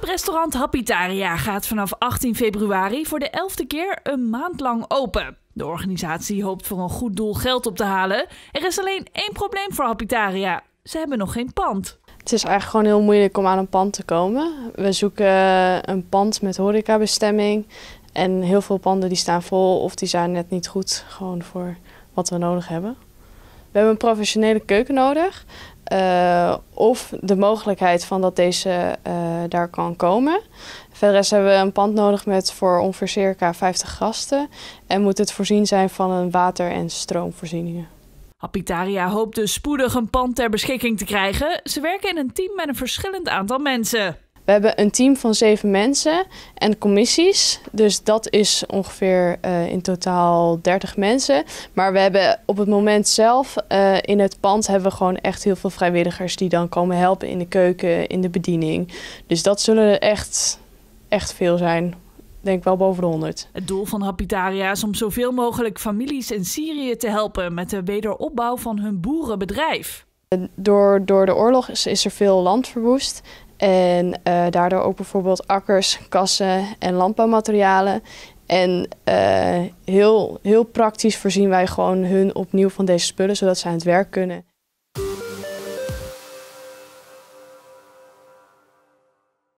restaurant Happitaria gaat vanaf 18 februari voor de 11e keer een maand lang open. De organisatie hoopt voor een goed doel geld op te halen. Er is alleen één probleem voor Hapitaria. Ze hebben nog geen pand. Het is eigenlijk gewoon heel moeilijk om aan een pand te komen. We zoeken eh, een pand met horecabestemming. En heel veel panden die staan vol of die zijn net niet goed. Gewoon voor wat we nodig hebben. We hebben een professionele keuken nodig. Eh, of de mogelijkheid van dat deze eh, daar kan komen. Verder hebben we een pand nodig met voor ongeveer circa 50 gasten. En moet het voorzien zijn van een water- en stroomvoorzieningen. Apitaria hoopt dus spoedig een pand ter beschikking te krijgen. Ze werken in een team met een verschillend aantal mensen. We hebben een team van zeven mensen en commissies. Dus dat is ongeveer eh, in totaal 30 mensen. Maar we hebben op het moment zelf eh, in het pand hebben we gewoon echt heel veel vrijwilligers die dan komen helpen in de keuken, in de bediening. Dus dat zullen er echt, echt veel zijn denk wel boven de 100. Het doel van Habitaria is om zoveel mogelijk families in Syrië te helpen met de wederopbouw van hun boerenbedrijf. Door, door de oorlog is er veel land verwoest. En eh, daardoor ook bijvoorbeeld akkers, kassen en landbouwmaterialen. En eh, heel, heel praktisch voorzien wij gewoon hun opnieuw van deze spullen, zodat zij aan het werk kunnen.